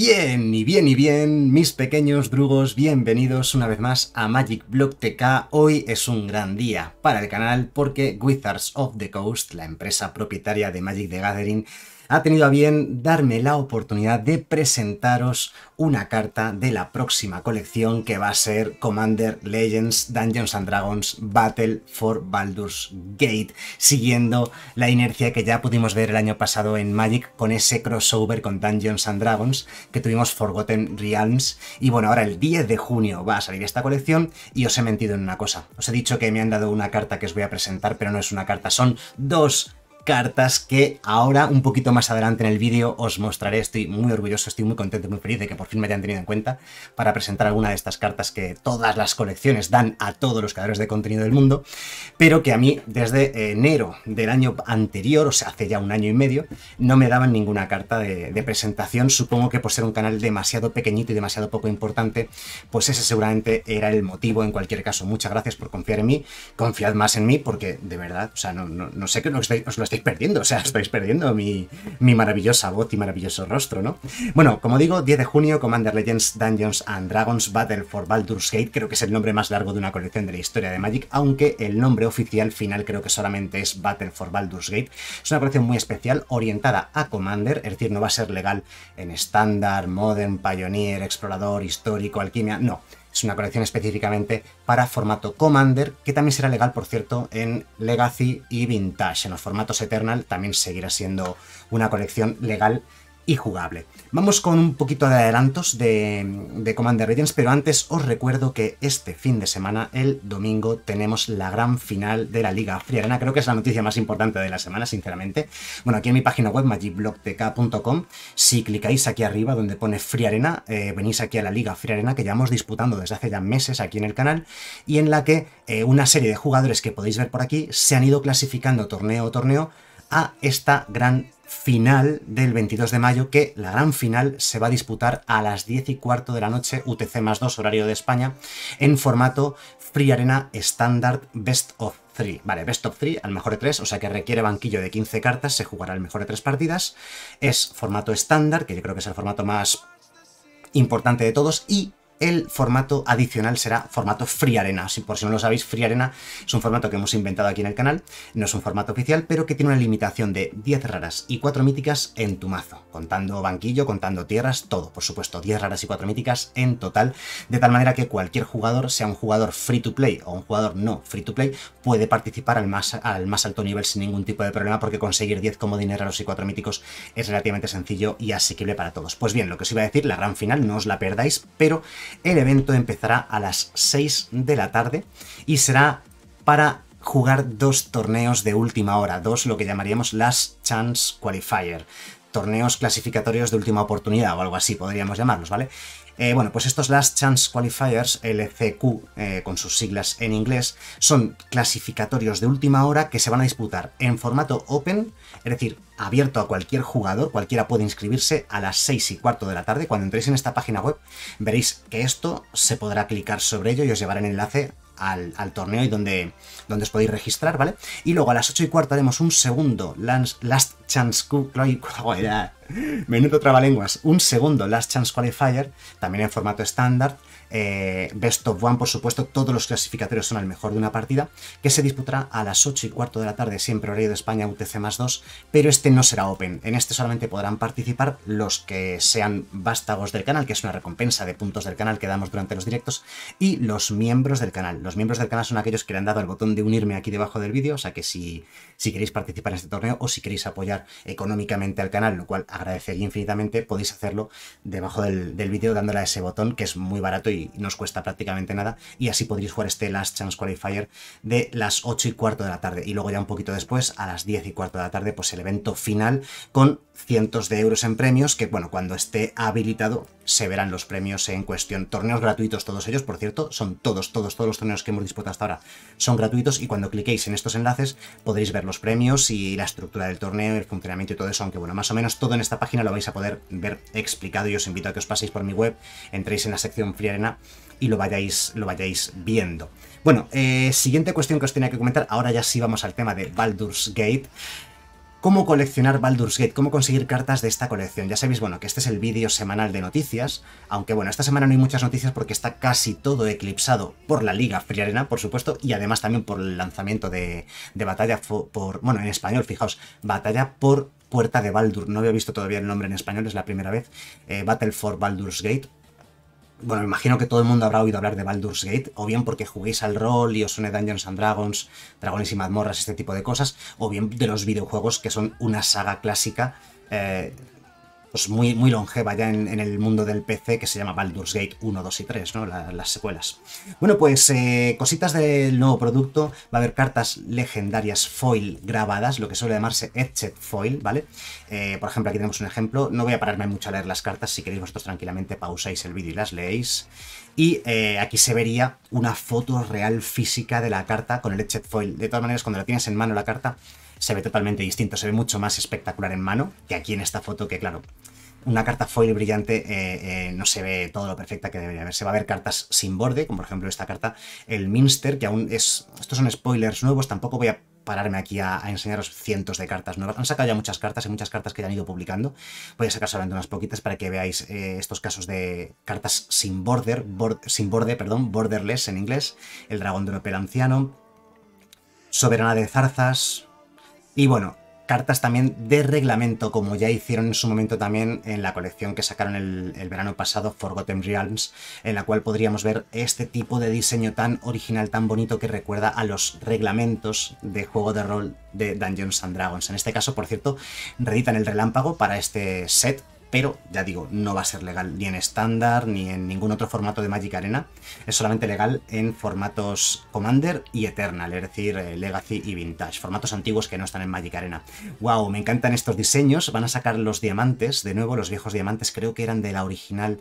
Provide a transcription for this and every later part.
Bien, y bien, y bien, mis pequeños drugos, bienvenidos una vez más a Magic Block TK. Hoy es un gran día para el canal porque Wizards of the Coast, la empresa propietaria de Magic the Gathering, ha tenido a bien darme la oportunidad de presentaros una carta de la próxima colección que va a ser Commander Legends Dungeons and Dragons Battle for Baldur's Gate, siguiendo la inercia que ya pudimos ver el año pasado en Magic con ese crossover con Dungeons and Dragons que tuvimos Forgotten Realms y bueno, ahora el 10 de junio va a salir esta colección y os he mentido en una cosa. Os he dicho que me han dado una carta que os voy a presentar, pero no es una carta, son dos cartas que ahora, un poquito más adelante en el vídeo, os mostraré. Estoy muy orgulloso, estoy muy contento, muy feliz de que por fin me hayan tenido en cuenta para presentar alguna de estas cartas que todas las colecciones dan a todos los creadores de contenido del mundo, pero que a mí desde eh, enero del año anterior, o sea, hace ya un año y medio, no me daban ninguna carta de, presentación. Supongo que por ser un canal demasiado pequeñito y demasiado poco importante, pues ese seguramente era el motivo. En cualquier caso, muchas gracias por confiar en mí. Confiad más en mí porque de verdad, o sea, no, sé que os lo estoy perdiendo, o sea, estáis perdiendo mi, mi maravillosa voz y maravilloso rostro, ¿no? Bueno, como digo, 10 de junio, Commander Legends Dungeons and Dragons Battle for Baldur's Gate, creo que es el nombre más largo de una colección de la historia de Magic, aunque el nombre oficial final creo que solamente es Battle for Baldur's Gate. Es una colección muy especial, orientada a Commander, es decir, no va a ser legal en estándar, modern, pioneer, explorador, histórico, alquimia, no. Es una colección específicamente para formato Commander, que también será legal, por cierto, en Legacy y Vintage. En los formatos Eternal también seguirá siendo una colección legal y jugable. Vamos con un poquito de adelantos de, de Commander Legends, pero antes os recuerdo que este fin de semana, el domingo, tenemos la gran final de la Liga Friarena. Creo que es la noticia más importante de la semana, sinceramente. Bueno, aquí en mi página web, magicblogtk.com, si clicáis aquí arriba donde pone Friarena, Arena, eh, venís aquí a la Liga Friarena que ya llevamos disputando desde hace ya meses aquí en el canal y en la que eh, una serie de jugadores que podéis ver por aquí se han ido clasificando torneo a torneo a esta gran final del 22 de mayo, que la gran final se va a disputar a las 10 y cuarto de la noche, UTC más 2, horario de España, en formato Free Arena Standard Best of 3. Vale, Best of 3, al mejor de 3, o sea que requiere banquillo de 15 cartas, se jugará el mejor de 3 partidas. Es formato estándar, que yo creo que es el formato más importante de todos, y el formato adicional será formato Free Arena. por si no lo sabéis, Free Arena es un formato que hemos inventado aquí en el canal. No es un formato oficial, pero que tiene una limitación de 10 raras y 4 míticas en tu mazo. Contando banquillo, contando tierras, todo. Por supuesto, 10 raras y 4 míticas en total. De tal manera que cualquier jugador, sea un jugador free to play o un jugador no free to play, puede participar al más, alto nivel sin ningún tipo de problema, porque conseguir 10 comodines raros y 4 míticos es relativamente sencillo y asequible para todos. Pues bien, lo que os iba a decir, la gran final, no os la perdáis, pero el evento empezará a las 6 de la tarde y será para jugar dos torneos de última hora, dos lo que llamaríamos Last Chance Qualifier, torneos clasificatorios de última oportunidad o algo así podríamos llamarlos, ¿vale? Eh, bueno, pues estos Last Chance Qualifiers, LCQ, eh, con sus siglas en inglés, son clasificatorios de última hora que se van a disputar en formato open, es decir, abierto a cualquier jugador, cualquiera puede inscribirse a las 6 y cuarto de la tarde. Cuando entréis en esta página web veréis que esto se podrá clicar sobre ello y os llevará el enlace al, torneo y donde, donde os podéis registrar, ¿vale? Y luego a las 8 y cuarto haremos un segundo Last, last Chance Qualifier, menudo trabalenguas, un segundo Last Chance Qualifier, también en formato estándar, eh, Best of One, por supuesto, todos los clasificatorios son el mejor de una partida, que se disputará a las 8 y cuarto de la tarde, siempre horario de España UTC más 2, pero este no será open, en este solamente podrán participar los que sean vástagos del canal, que es una recompensa de puntos del canal que damos durante los directos, y los miembros del canal. Los miembros del canal son aquellos que le han dado el botón de unirme aquí debajo del vídeo, o sea que si, si queréis participar en este torneo o si queréis apoyar económicamente al canal, lo cual agradecería infinitamente, podéis hacerlo debajo del, del vídeo dándole a ese botón que es muy barato y y no cuesta prácticamente nada. Y así podréis jugar este Last Chance Qualifier de las 8 y cuarto de la tarde. Y luego ya un poquito después, a las 10 y cuarto de la tarde, pues el evento final con cientos de euros en premios que, bueno, cuando esté habilitado, se verán los premios en cuestión. Torneos gratuitos todos ellos, por cierto, son todos, todos, todos los torneos que hemos disputado hasta ahora son gratuitos y cuando cliquéis en estos enlaces podréis ver los premios y la estructura del torneo, el funcionamiento y todo eso, aunque bueno, más o menos todo en esta página lo vais a poder ver explicado y os invito a que os paséis por mi web, entréis en la sección Free Arena y lo vayáis, lo vayáis viendo. Bueno, eh, siguiente cuestión que os tenía que comentar, ahora ya sí vamos al tema de Baldur's Gate cómo coleccionar Baldur's Gate, cómo conseguir cartas de esta colección. Ya sabéis, bueno, que este es el vídeo semanal de noticias, aunque bueno, esta semana no hay muchas noticias porque está casi todo eclipsado por la Liga Friarena, por supuesto, y además también por el lanzamiento de, Batalla por, bueno, en español, fijaos, Batalla por Puerta de Baldur. No había visto todavía el nombre en español, es la primera vez. Eh, Battle for Baldur's Gate, bueno, imagino que todo el mundo habrá oído hablar de Baldur's Gate, o bien porque juguéis al rol y os suene Dungeons and Dragons, Dragones y Mazmorras, este tipo de cosas, o bien de los videojuegos que son una saga clásica eh, pues muy, muy longeva ya en, el mundo del PC que se llama Baldur's Gate 1, 2 y 3, ¿no? las secuelas. Bueno, pues eh, cositas del nuevo producto. Va a haber cartas legendarias foil grabadas, lo que suele llamarse etched foil, ¿vale? Eh, por ejemplo, aquí tenemos un ejemplo. No voy a pararme mucho a leer las cartas. Si queréis vosotros tranquilamente pausáis el vídeo y las leéis. Y eh, aquí se vería una foto real física de la carta con el etched foil. De todas maneras, cuando la tienes en mano la carta, se ve totalmente distinto, se ve mucho más espectacular en mano que aquí en esta foto, que claro, una carta foil brillante eh, eh, no se ve todo lo perfecta que debería haber. Se va a ver cartas sin borde, como por ejemplo esta carta, el Minster, que aún es... Estos son spoilers nuevos, tampoco voy a pararme aquí a, enseñaros cientos de cartas nuevas. Han sacado ya muchas cartas y muchas cartas que ya han ido publicando. Voy a sacar solamente unas poquitas para que veáis eh, estos casos de cartas sin border, sin borde, perdón, borderless en inglés, el dragón de Opel anciano, soberana de zarzas, y bueno, cartas también de reglamento, como ya hicieron en su momento también en la colección que sacaron el, verano pasado, Forgotten Realms, en la cual podríamos ver este tipo de diseño tan original, tan bonito que recuerda a los reglamentos de juego de rol de Dungeons and Dragons. En este caso, por cierto, reeditan el relámpago para este set pero ya digo, no va a ser legal ni en estándar ni en ningún otro formato de Magic Arena. Es solamente legal en formatos Commander y Eternal, es decir, eh, Legacy y Vintage, formatos antiguos que no están en Magic Arena. ¡Wow! Me encantan estos diseños. Van a sacar los diamantes, de nuevo, los viejos diamantes, creo que eran de la original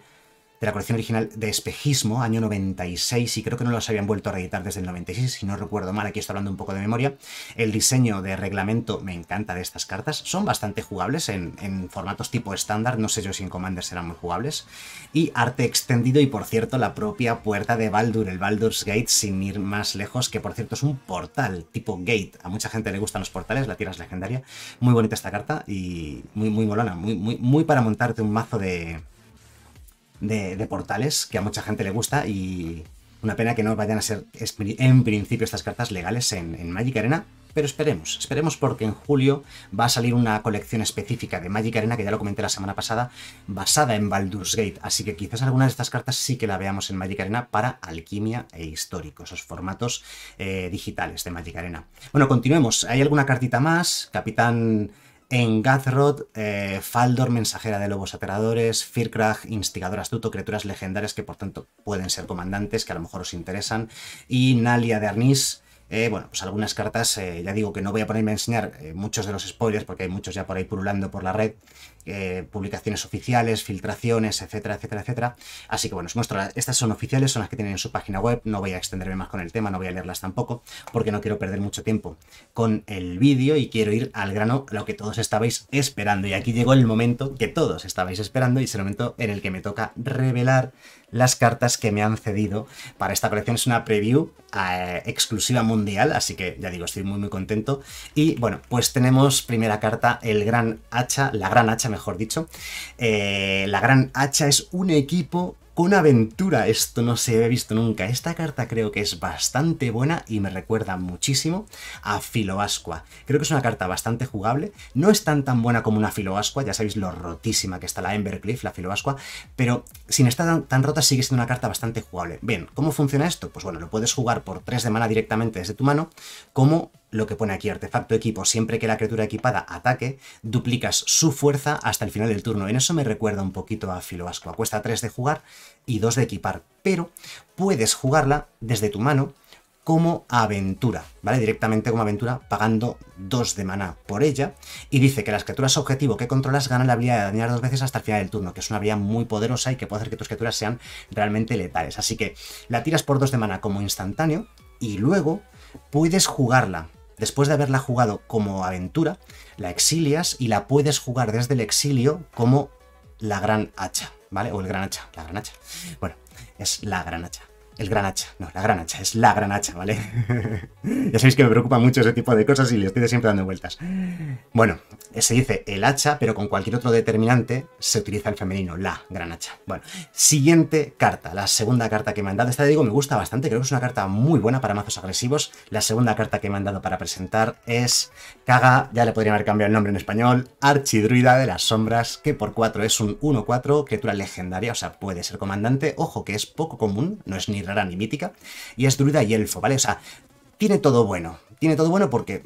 de la colección original de Espejismo, año 96, y creo que no los habían vuelto a reeditar desde el 96, si no recuerdo mal, aquí estoy hablando un poco de memoria. El diseño de reglamento me encanta de estas cartas, son bastante jugables en, formatos tipo estándar, no sé yo si en Commander serán muy jugables, y arte extendido y por cierto la propia puerta de Baldur, el Baldur's Gate, sin ir más lejos, que por cierto es un portal tipo gate, a mucha gente le gustan los portales, la tierra es legendaria, muy bonita esta carta y muy, muy molona, muy, muy, muy para montarte un mazo de de, portales que a mucha gente le gusta y una pena que no vayan a ser en principio estas cartas legales en, Magic Arena, pero esperemos, esperemos porque en julio va a salir una colección específica de Magic Arena, que ya lo comenté la semana pasada, basada en Baldur's Gate, así que quizás algunas de estas cartas sí que la veamos en Magic Arena para alquimia e histórico, esos formatos eh, digitales de Magic Arena. Bueno, continuemos, hay alguna cartita más, Capitán... En Gathrod, eh, Faldor, mensajera de lobos aterradores, Firkrag, instigador astuto, criaturas legendarias que por tanto pueden ser comandantes, que a lo mejor os interesan, y Nalia de Arnis, eh, bueno, pues algunas cartas, eh, ya digo que no voy a ponerme a enseñar eh, muchos de los spoilers porque hay muchos ya por ahí pululando por la red, publicaciones oficiales, filtraciones, etcétera, etcétera, etcétera. Así que bueno, os muestro, estas son oficiales, son las que tienen en su página web, no voy a extenderme más con el tema, no voy a leerlas tampoco porque no quiero perder mucho tiempo con el vídeo y quiero ir al grano lo que todos estabais esperando. Y aquí llegó el momento que todos estabais esperando y es el momento en el que me toca revelar las cartas que me han cedido para esta colección. Es una preview eh, exclusiva mundial, así que ya digo, estoy muy muy contento. Y bueno, pues tenemos primera carta, el gran hacha, la gran hacha mejor dicho. Eh, la gran hacha es un equipo con aventura. Esto no se había visto nunca. Esta carta creo que es bastante buena y me recuerda muchísimo a Filoascua. Creo que es una carta bastante jugable. No es tan tan buena como una Filoascua, ya sabéis lo rotísima que está la Embercliff, la Filoascua, pero sin estar tan, rota sigue siendo una carta bastante jugable. Bien, ¿cómo funciona esto? Pues bueno, lo puedes jugar por 3 de mana directamente desde tu mano, como lo que pone aquí, artefacto equipo, siempre que la criatura equipada ataque, duplicas su fuerza hasta el final del turno. En eso me recuerda un poquito a asco Cuesta 3 de jugar y 2 de equipar, pero puedes jugarla desde tu mano como aventura, ¿vale? Directamente como aventura, pagando 2 de maná por ella. Y dice que las criaturas objetivo que controlas ganan la habilidad de dañar dos veces hasta el final del turno, que es una habilidad muy poderosa y que puede hacer que tus criaturas sean realmente letales. Así que la tiras por 2 de maná como instantáneo y luego puedes jugarla Después de haberla jugado como aventura, la exilias y la puedes jugar desde el exilio como la gran hacha, ¿vale? O el gran hacha, la gran hacha. Bueno, es la gran hacha. El gran hacha, no, la gran hacha, es la gran hacha, ¿vale? ya sabéis que me preocupa mucho ese tipo de cosas y le estoy siempre dando vueltas. Bueno, se dice el hacha, pero con cualquier otro determinante se utiliza el femenino, la gran hacha. Bueno, siguiente carta, la segunda carta que me han dado. Esta, digo, me gusta bastante, creo que es una carta muy buena para mazos agresivos. La segunda carta que me han dado para presentar es Caga, ya le podría haber cambiado el nombre en español, Archidruida de las Sombras, que por 4 es un 1-4, criatura legendaria, o sea, puede ser comandante. Ojo, que es poco común, no es ni era ni y es druida y elfo, ¿vale? O sea, tiene todo bueno. Tiene todo bueno porque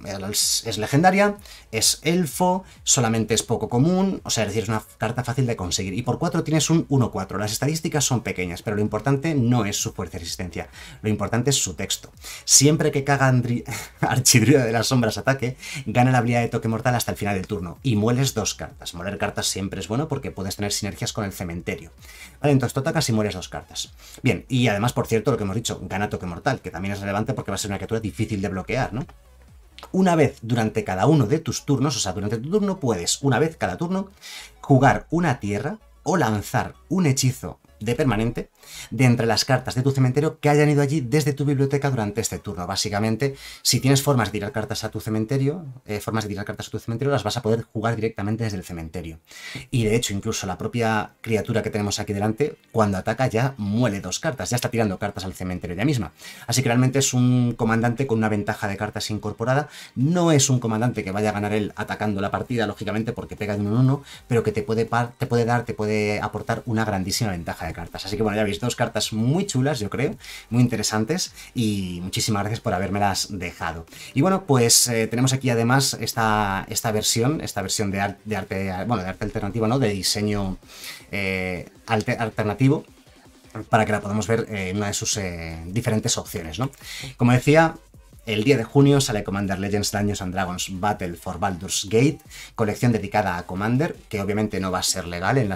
es legendaria, es elfo, solamente es poco común, o sea, es decir, es una carta fácil de conseguir. Y por 4 tienes un 1-4. Las estadísticas son pequeñas, pero lo importante no es su fuerza y resistencia, lo importante es su texto. Siempre que caga de las Sombras ataque, gana la habilidad de toque mortal hasta el final del turno y mueles dos cartas. Moler cartas siempre es bueno porque puedes tener sinergias con el cementerio. Vale, entonces tú atacas y mueres dos cartas. Bien, y además, por cierto, lo que hemos dicho, gana toque mortal, que también es relevante porque va a ser una criatura difícil de bloquear, ¿no? Una vez durante cada uno de tus turnos, o sea, durante tu turno puedes, una vez cada turno, jugar una tierra o lanzar un hechizo de permanente de entre las cartas de tu cementerio que hayan ido allí desde tu biblioteca durante este turno. Básicamente, si tienes formas de tirar cartas a tu cementerio, eh, formas de tirar cartas a tu cementerio, las vas a poder jugar directamente desde el cementerio. Y de hecho, incluso la propia criatura que tenemos aquí delante, cuando ataca ya muele dos cartas, ya está tirando cartas al cementerio ella misma. Así que realmente es un comandante con una ventaja de cartas incorporada. No es un comandante que vaya a ganar él atacando la partida, lógicamente, porque pega de en uno, pero que te puede, te puede dar, te puede aportar una grandísima ventaja cartas. Así que bueno, ya veis, dos cartas muy chulas, yo creo, muy interesantes y muchísimas gracias por habérmelas dejado. Y bueno, pues eh, tenemos aquí además esta, esta versión, esta versión de, arte, bueno, de arte alternativo, ¿no? De diseño eh, alternativo para que la podamos ver eh, en una de sus diferentes opciones, ¿no? Como decía, el 10 de junio sale Commander Legends Dungeons and Dragons Battle for Baldur's Gate, colección dedicada a Commander, que obviamente no va a ser legal en,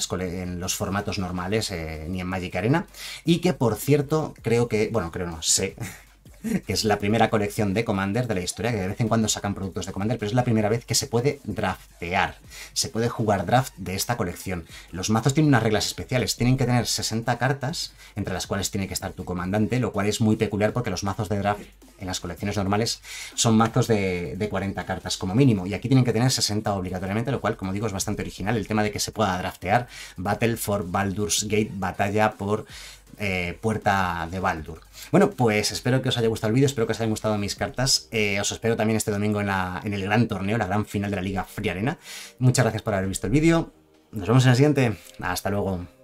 los formatos normales eh, ni en Magic Arena, y que por cierto creo que, bueno, creo no, sé, que es la primera colección de Commander de la historia, que de vez en cuando sacan productos de Commander, pero es la primera vez que se puede draftear, se puede jugar draft de esta colección. Los mazos tienen unas reglas especiales, tienen que tener 60 cartas, entre las cuales tiene que estar tu comandante, lo cual es muy peculiar porque los mazos de draft en las colecciones normales son mazos de, 40 cartas como mínimo, y aquí tienen que tener 60 obligatoriamente, lo cual, como digo, es bastante original. El tema de que se pueda draftear Battle for Baldur's Gate, batalla por eh, Puerta de Baldur. Bueno, pues espero que os haya gustado el vídeo, espero que os hayan gustado mis cartas. Eh, os espero también este domingo en, el gran torneo, la gran final de la Liga Friarena. Muchas gracias por haber visto el vídeo. Nos vemos en el siguiente. Hasta luego.